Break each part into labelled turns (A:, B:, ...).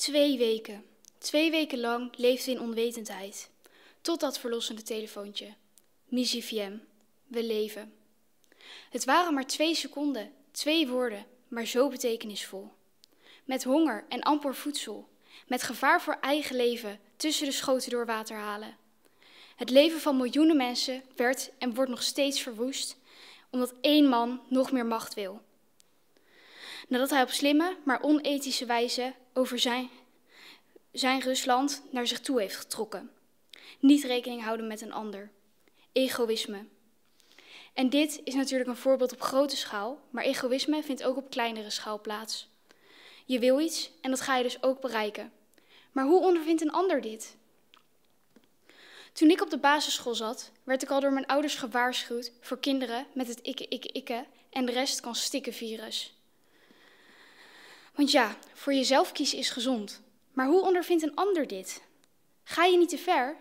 A: Twee weken. Twee weken lang leefde in onwetendheid. Tot dat verlossende telefoontje. Misiviem. We leven. Het waren maar twee seconden, twee woorden, maar zo betekenisvol. Met honger en amper voedsel. Met gevaar voor eigen leven tussen de schoten door water halen. Het leven van miljoenen mensen werd en wordt nog steeds verwoest omdat één man nog meer macht wil nadat hij op slimme, maar onethische wijze over zijn, zijn Rusland naar zich toe heeft getrokken. Niet rekening houden met een ander. Egoïsme. En dit is natuurlijk een voorbeeld op grote schaal, maar egoïsme vindt ook op kleinere schaal plaats. Je wil iets en dat ga je dus ook bereiken. Maar hoe ondervindt een ander dit? Toen ik op de basisschool zat, werd ik al door mijn ouders gewaarschuwd voor kinderen met het ikke, ikke, ikke en de rest kan stikken virus. Want ja, voor jezelf kiezen is gezond. Maar hoe ondervindt een ander dit? Ga je niet te ver?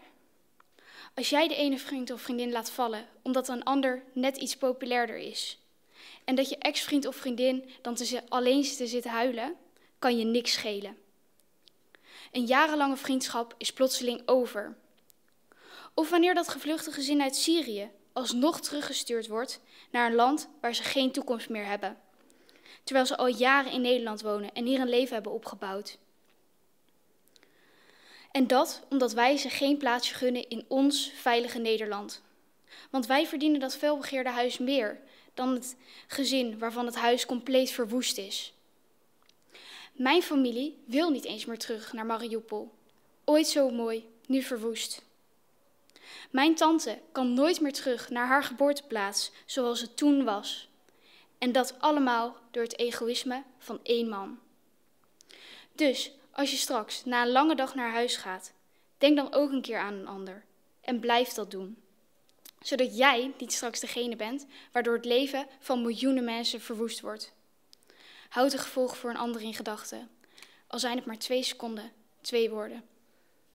A: Als jij de ene vriend of vriendin laat vallen omdat een ander net iets populairder is, en dat je ex-vriend of vriendin dan te alleen zit te zitten huilen, kan je niks schelen. Een jarenlange vriendschap is plotseling over. Of wanneer dat gevluchte gezin uit Syrië alsnog teruggestuurd wordt naar een land waar ze geen toekomst meer hebben terwijl ze al jaren in Nederland wonen en hier een leven hebben opgebouwd. En dat omdat wij ze geen plaatsje gunnen in ons veilige Nederland. Want wij verdienen dat felbegeerde huis meer dan het gezin waarvan het huis compleet verwoest is. Mijn familie wil niet eens meer terug naar Mariupol. Ooit zo mooi, nu verwoest. Mijn tante kan nooit meer terug naar haar geboorteplaats zoals het toen was. En dat allemaal door het egoïsme van één man. Dus als je straks na een lange dag naar huis gaat, denk dan ook een keer aan een ander en blijf dat doen. Zodat jij niet straks degene bent waardoor het leven van miljoenen mensen verwoest wordt. Houd de gevolgen voor een ander in gedachten, al zijn het maar twee seconden, twee woorden.